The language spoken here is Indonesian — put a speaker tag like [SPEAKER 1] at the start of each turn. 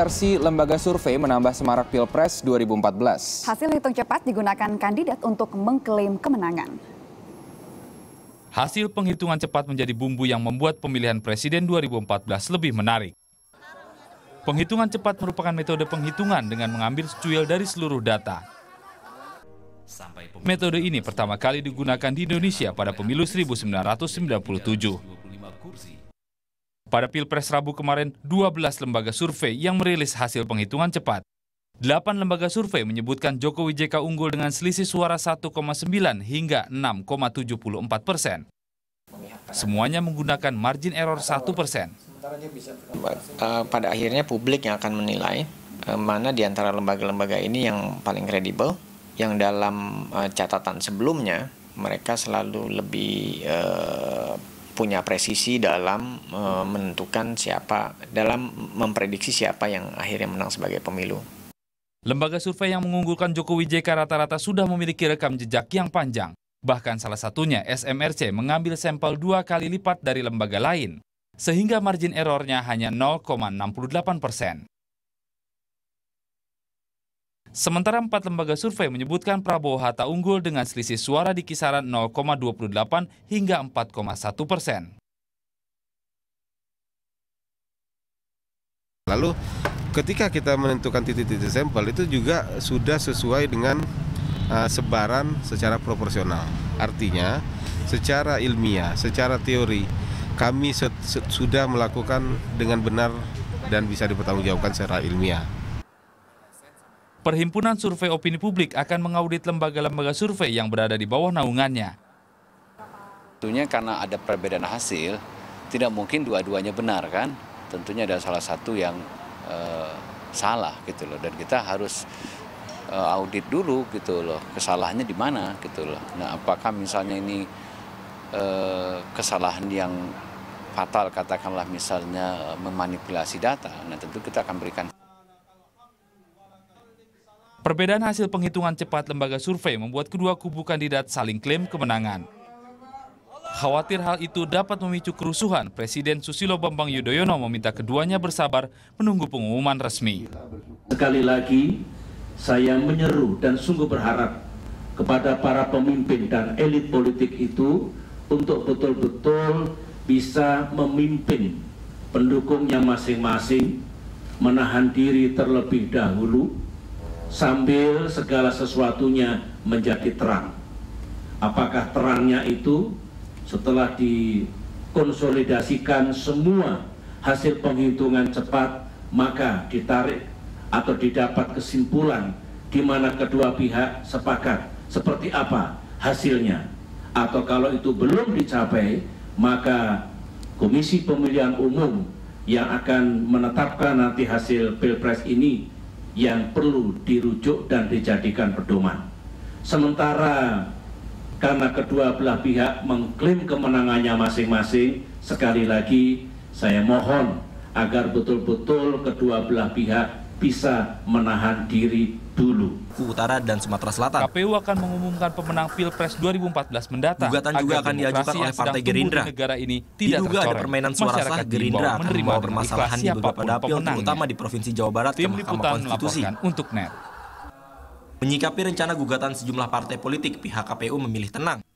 [SPEAKER 1] Versi lembaga survei menambah semarak Pilpres 2014.
[SPEAKER 2] Hasil hitung cepat digunakan kandidat untuk mengklaim kemenangan.
[SPEAKER 1] Hasil penghitungan cepat menjadi bumbu yang membuat pemilihan presiden 2014 lebih menarik. Penghitungan cepat merupakan metode penghitungan dengan mengambil secuil dari seluruh data. Metode ini pertama kali digunakan di Indonesia pada pemilu 1997. Pada Pilpres Rabu kemarin, 12 lembaga survei yang merilis hasil penghitungan cepat. 8 lembaga survei menyebutkan Jokowi JK unggul dengan selisih suara 1,9 hingga 6,74 persen. Semuanya menggunakan margin error 1 persen.
[SPEAKER 2] Eh, pada akhirnya publik yang akan menilai eh, mana di antara lembaga-lembaga ini yang paling kredibel, yang dalam eh, catatan sebelumnya mereka selalu lebih punya presisi dalam e, menentukan siapa dalam memprediksi siapa yang akhirnya menang sebagai pemilu.
[SPEAKER 1] Lembaga survei yang mengunggulkan Jokowi JK rata-rata sudah memiliki rekam jejak yang panjang. Bahkan salah satunya SMRC mengambil sampel dua kali lipat dari lembaga lain, sehingga margin errornya hanya 0,68 persen. Sementara empat lembaga survei menyebutkan Prabowo Hatta unggul dengan selisih suara di kisaran 0,28 hingga 4,1 persen. Lalu ketika kita menentukan titik-titik sampel itu juga sudah sesuai dengan uh, sebaran secara proporsional. Artinya secara ilmiah, secara teori kami sudah melakukan dengan benar dan bisa dipertanggungjawabkan
[SPEAKER 2] secara ilmiah.
[SPEAKER 1] Perhimpunan Survei Opini Publik akan mengaudit lembaga-lembaga survei yang berada di bawah naungannya.
[SPEAKER 2] Tentunya karena ada perbedaan hasil, tidak mungkin dua-duanya benar kan? Tentunya ada salah satu yang e, salah gitu loh dan kita harus e, audit dulu gitu loh kesalahannya di mana gitu loh. Nah, apakah misalnya ini e, kesalahan yang fatal katakanlah misalnya memanipulasi data, nah tentu kita akan berikan
[SPEAKER 1] Perbedaan hasil penghitungan cepat lembaga survei membuat kedua kubu kandidat saling klaim kemenangan. Khawatir hal itu dapat memicu kerusuhan, Presiden Susilo Bambang Yudhoyono meminta keduanya bersabar menunggu pengumuman resmi.
[SPEAKER 2] Sekali lagi, saya menyeru dan sungguh berharap kepada para pemimpin dan elit politik itu untuk betul-betul bisa memimpin pendukungnya masing-masing, menahan diri terlebih dahulu, sambil segala sesuatunya menjadi terang. Apakah terangnya itu setelah dikonsolidasikan semua hasil penghitungan cepat, maka ditarik atau didapat kesimpulan di mana kedua pihak sepakat seperti apa hasilnya. Atau kalau itu belum dicapai, maka Komisi Pemilihan Umum yang akan menetapkan nanti hasil pilpres ini yang perlu dirujuk dan dijadikan pedoman. Sementara karena kedua belah pihak mengklaim kemenangannya masing-masing, sekali lagi saya mohon agar betul-betul kedua belah pihak bisa menahan diri dulu. Utara dan Sumatera Selatan. KPU akan mengumumkan
[SPEAKER 1] pemenang Pilpres 2014 mendatang.
[SPEAKER 2] Gugatan juga akan diajukan oleh Partai Gerindra. negara ini tidak Diduga ada permainan suara sah Gerindra akan menerima permasalahan di beberapa dapil terutama di Provinsi Jawa Barat Tim ke Mahkamah Konstitusi. Untuk net. Menyikapi rencana gugatan sejumlah partai politik, pihak KPU memilih tenang.